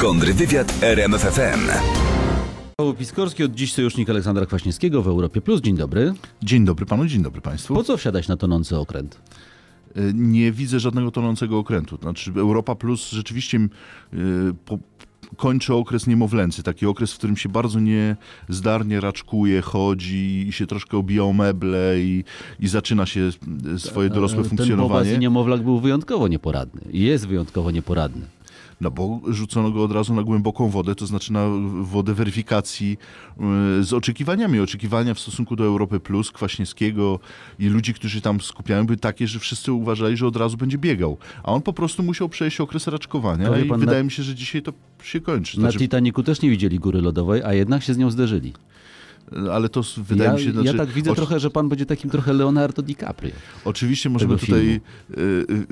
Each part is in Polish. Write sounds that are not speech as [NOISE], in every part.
Kontrwywiad RMFFM. Paweł Piskorski, od dziś sojusznik Aleksandra Kwaśniewskiego w Europie Plus. Dzień dobry. Dzień dobry panu, dzień dobry państwu. Po co wsiadać na tonący okręt? E, nie widzę żadnego tonącego okrętu. Znaczy Europa Plus rzeczywiście yy, po, kończy okres niemowlęcy, taki okres, w którym się bardzo niezdarnie raczkuje, chodzi i się troszkę obija o meble i, i zaczyna się e, swoje dorosłe funkcjonowanie. Ten niemowlak był wyjątkowo nieporadny. Jest wyjątkowo nieporadny no bo rzucono go od razu na głęboką wodę, to znaczy na wodę weryfikacji y, z oczekiwaniami. Oczekiwania w stosunku do Europy Plus, Kwaśniewskiego i ludzi, którzy tam skupiają, były takie, że wszyscy uważali, że od razu będzie biegał. A on po prostu musiał przejść okres raczkowania i pan, wydaje na... mi się, że dzisiaj to się kończy. Znaczy... Na Titaniku też nie widzieli góry lodowej, a jednak się z nią zderzyli ale to wydaje ja, mi się... Znaczy, ja tak widzę trochę, że pan będzie takim trochę Leonardo DiCaprio. Oczywiście możemy tutaj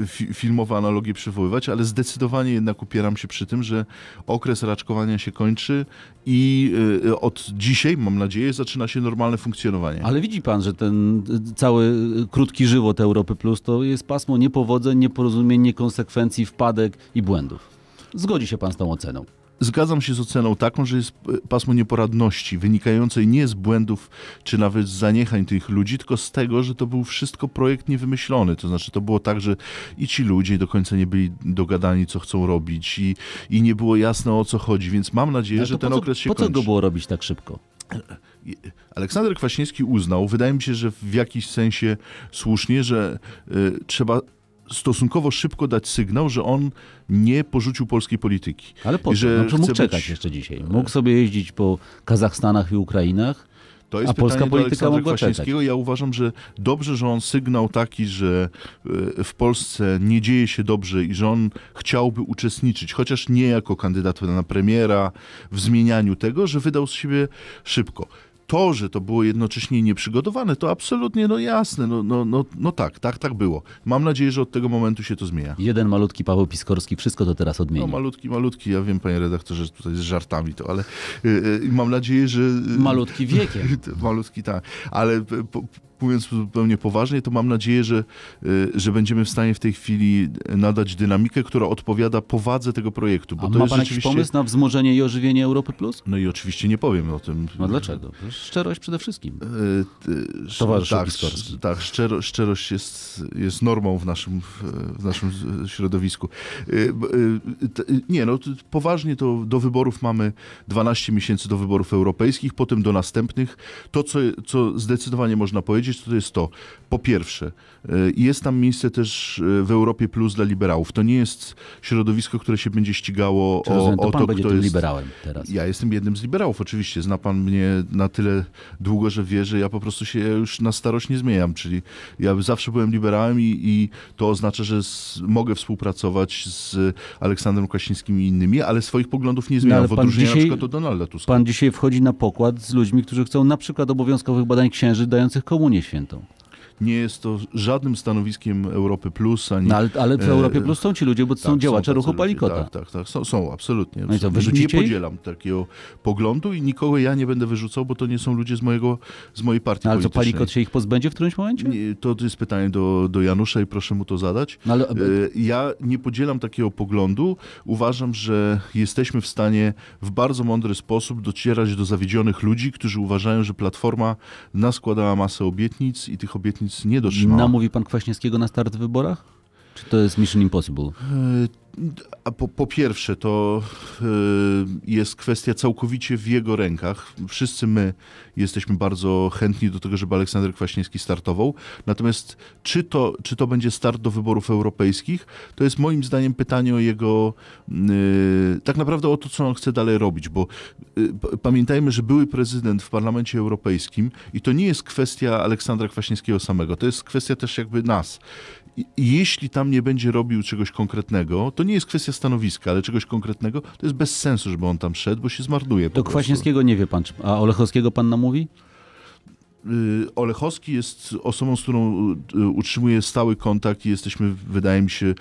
filmu. E, e, filmowe analogie przywoływać, ale zdecydowanie jednak upieram się przy tym, że okres raczkowania się kończy i e, od dzisiaj, mam nadzieję, zaczyna się normalne funkcjonowanie. Ale widzi pan, że ten cały krótki żywot Europy Plus to jest pasmo niepowodzeń, nieporozumień, niekonsekwencji, wpadek i błędów. Zgodzi się pan z tą oceną? Zgadzam się z oceną taką, że jest e, pasmo nieporadności, wynikającej nie z błędów czy nawet z zaniechań tych ludzi, tylko z tego, że to był wszystko projekt niewymyślony. To znaczy, to było tak, że i ci ludzie do końca nie byli dogadani, co chcą robić, i, i nie było jasne o co chodzi, więc mam nadzieję, że ten co, okres się po kończy. Po co go było robić tak szybko? E, e, Aleksander Kwaśniewski uznał, wydaje mi się, że w jakiś sensie słusznie, że y, trzeba stosunkowo szybko dać sygnał, że on nie porzucił polskiej polityki. Ale po że no, mógł czekać być... jeszcze dzisiaj. Mógł sobie jeździć po Kazachstanach i Ukrainach. To jest A polska polityka do Kwaśniewskiego. Ja uważam, że dobrze, że on sygnał taki, że e, w Polsce nie dzieje się dobrze i że on chciałby uczestniczyć, chociaż nie jako kandydat na premiera, w zmienianiu tego, że wydał z siebie szybko to, że to było jednocześnie nieprzygotowane, to absolutnie no jasne, no, no, no, no tak, tak, tak było. Mam nadzieję, że od tego momentu się to zmienia. Jeden malutki Paweł Piskorski wszystko to teraz no, odmieni. No malutki, malutki, ja wiem panie redaktorze, że tutaj z żartami to, ale yy, mam nadzieję, że... Yy, malutki wiekiem. [LAUGHS] malutki, tak, ale y, po, mówiąc zupełnie poważnie, to mam nadzieję, że, y, że będziemy w stanie w tej chwili nadać dynamikę, która odpowiada powadze tego projektu. Bo A to ma jest pan rzeczywiście... jakiś pomysł na wzmożenie i ożywienie Europy Plus? No i oczywiście nie powiem o tym. No dlaczego? Szczerość przede wszystkim. Y, y, Towarzyszu tak, Tak, szczero, szczerość jest, jest normą w naszym, w naszym środowisku. Nie, no poważnie to do wyborów mamy 12 miesięcy do wyborów europejskich, potem do następnych. To, co, co zdecydowanie można powiedzieć, powiedzieć, to jest to. Po pierwsze, y, jest tam miejsce też y, w Europie Plus dla liberałów. To nie jest środowisko, które się będzie ścigało Czy o, rozumiem, to, o to, pan będzie jest... liberałem teraz. Ja jestem jednym z liberałów, oczywiście. Zna pan mnie na tyle długo, że wie, że ja po prostu się już na starość nie zmieniam. Czyli ja zawsze byłem liberałem i, i to oznacza, że z, mogę współpracować z Aleksandrem Kaśnickim i innymi, ale swoich poglądów nie no zmieniam. No, w odróżnieniu dzisiaj, na przykład do Donalda Tuska. Pan dzisiaj wchodzi na pokład z ludźmi, którzy chcą na przykład obowiązkowych badań księży dających komunię Komunię Świętą nie jest to żadnym stanowiskiem Europy Plus. Ani, no, ale, ale w e, Europie Plus są ci ludzie, bo to tak, są działacze są ruchu Palikota. Tak, tak, tak, są, są absolutnie. No to nie podzielam ich? takiego poglądu i nikogo ja nie będę wyrzucał, bo to nie są ludzie z, mojego, z mojej partii no, ale politycznej. Ale co, Palikot się ich pozbędzie w którymś momencie? Nie, to jest pytanie do, do Janusza i proszę mu to zadać. No, ale... E, ja nie podzielam takiego poglądu. Uważam, że jesteśmy w stanie w bardzo mądry sposób docierać do zawiedzionych ludzi, którzy uważają, że Platforma naskładała masę obietnic i tych obietnic nic nie dotrzymało. Namówi pan Kwaśniewskiego na start w wyborach? Czy to jest Mission Impossible? E, po, po, pierwsze, to e, jest kwestia całkowicie w jego rękach. Wszyscy my jesteśmy bardzo chętni do tego, żeby Aleksander Kwaśniewski startował. Natomiast czy to, czy to będzie start do wyborów europejskich, to jest moim zdaniem pytanie o jego e, tak naprawdę o to, co on chce dalej robić, bo pamiętajmy, że były prezydent w Parlamencie Europejskim i to nie jest kwestia Aleksandra Kwaśniewskiego samego, to jest kwestia też jakby nas jeśli tam nie będzie robił czegoś konkretnego, to nie jest kwestia stanowiska, ale czegoś konkretnego, to jest bez sensu, żeby on tam szedł, bo się zmarnuje. Do Kwaśniewskiego nie wie pan, a Olechowskiego pan namówi? Y, Olechowski jest osobą, z którą y, y, utrzymuję stały kontakt i jesteśmy, wydaje mi się,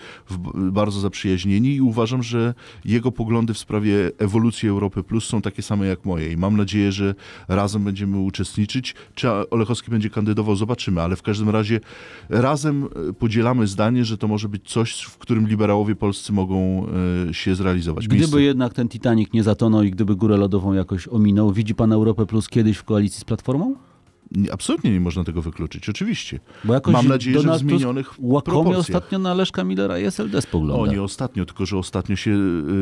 bardzo zaprzyjaźnieni i uważam, że jego poglądy w sprawie ewolucji Europy Plus są takie same jak moje i mam nadzieję, że razem będziemy uczestniczyć. Czy Olechowski będzie kandydował, zobaczymy, ale w każdym razie razem podzielamy zdanie, że to może być coś, w którym liberałowie polscy mogą się zrealizować. Gdyby Miejsce... jednak ten Titanic nie zatonął i gdyby górę lodową jakoś ominął, widzi pan Europę Plus kiedyś w koalicji z Platformą? absolutnie nie można tego wykluczyć, oczywiście. Bo jakoś Mam nadzieję, Donald że w zmienionych łakomie ostatnio na Leszka Millera i SLD spogląda. O, nie ostatnio, tylko że ostatnio się,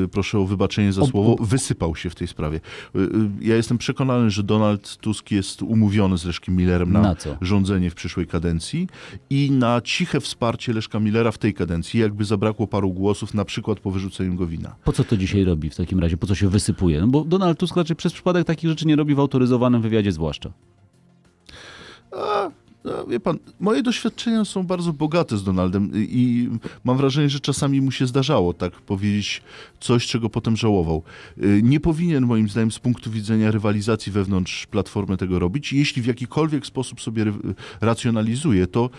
y, proszę o wybaczenie za słowo, o, wysypał się w tej sprawie. Y, y, ja jestem przekonany, że Donald Tusk jest umówiony z Leszkiem Millerem na, na rządzenie w przyszłej kadencji i na ciche wsparcie Leszka Millera w tej kadencji, jakby zabrakło paru głosów, na przykład po wyrzuceniu go wina. Po co to dzisiaj robi w takim razie? Po co się wysypuje? No bo Donald Tusk raczej przez przypadek takich rzeczy nie robi w autoryzowanym wywiadzie zwłaszcza. No, wie pan, moje doświadczenia są bardzo bogate z Donaldem i mam wrażenie, że czasami mu się zdarzało tak powiedzieć coś, czego potem żałował. Y, nie powinien moim zdaniem z punktu widzenia rywalizacji wewnątrz platformy tego robić. Jeśli w jakikolwiek sposób sobie racjonalizuje, to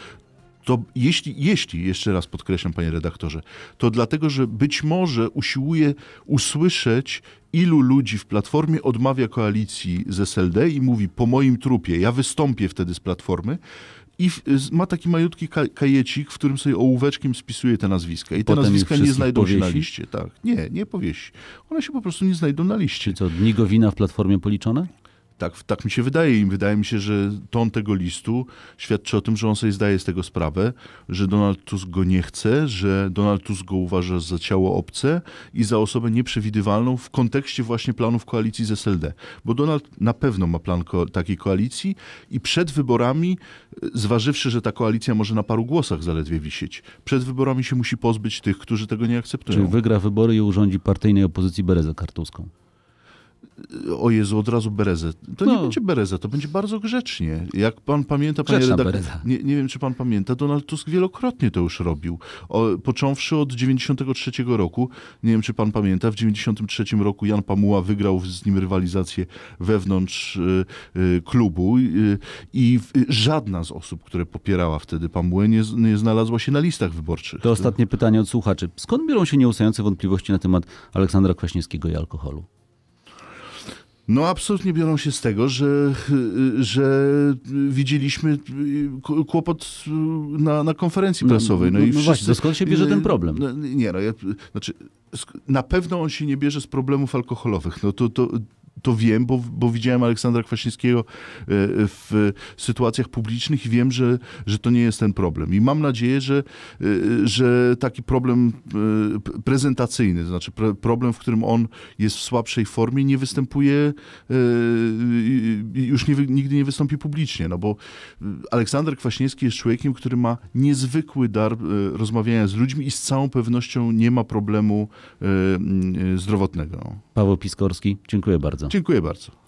to jeśli, jeśli, jeszcze raz podkreślam, panie redaktorze, to dlatego, że być może usiłuje usłyszeć, ilu ludzi w Platformie odmawia koalicji z SLD i mówi po moim trupie, ja wystąpię wtedy z Platformy, i ma taki majutki kajecik, w którym sobie ołóweczkiem spisuje te nazwiska. I te Potem nazwiska nie znajdą powiesi? się na liście. Tak. Nie, nie powieści. One się po prostu nie znajdą na liście. co, dni go wina w Platformie policzone? Tak, tak mi się wydaje i wydaje mi się, że ton tego listu świadczy o tym, że on sobie zdaje z tego sprawę, że Donald Tusk go nie chce, że Donald Tusk go uważa za ciało obce i za osobę nieprzewidywalną w kontekście właśnie planów koalicji z SLD. Bo Donald na pewno ma plan ko takiej koalicji i przed wyborami, e, zważywszy, że ta koalicja może na paru głosach zaledwie wisieć, przed wyborami się musi pozbyć tych, którzy tego nie akceptują. Czyli wygra wybory i urządzi partyjnej opozycji Berezę Kartuską o Jezu, od razu berezę. To no. nie będzie bereza, to będzie bardzo grzecznie. Jak pan pamięta, panie redaktorze, nie, nie, wiem, czy pan pamięta, Donald Tusk wielokrotnie to już robił. O, począwszy od 93 roku, nie wiem, czy pan pamięta, w 93 roku Jan Pamuła wygrał z nim rywalizację wewnątrz y, y, klubu y, i żadna z osób, które popierała wtedy Pamułę, nie, nie znalazła się na listach wyborczych. To ostatnie pytanie od słuchaczy. Skąd biorą się nieustające wątpliwości na temat Aleksandra Kwaśniewskiego i alkoholu? No absolutnie biorą się z tego, że, y, że widzieliśmy y, kłopot y, na, na konferencji no, prasowej. No, no, no wszyscy, właśnie, skąd się bierze ten problem? No, nie no, ja, znaczy, na pewno on się nie bierze z problemów alkoholowych. No to, to to wiem, bo, bo widziałem Aleksandra Kwaśniewskiego e, w sytuacjach publicznych i wiem, że, że to nie jest ten problem. I mam nadzieję, że, e, że taki problem e, prezentacyjny, to znaczy problem, w którym on jest w słabszej formie, nie występuje, już nie, nigdy nie wystąpi publicznie, no bo Aleksander Kwaśniewski jest człowiekiem, który ma niezwykły dar rozmawiania z ludźmi i z całą pewnością nie ma problemu zdrowotnego. Paweł Piskorski, dziękuję bardzo. Dziękuję bardzo.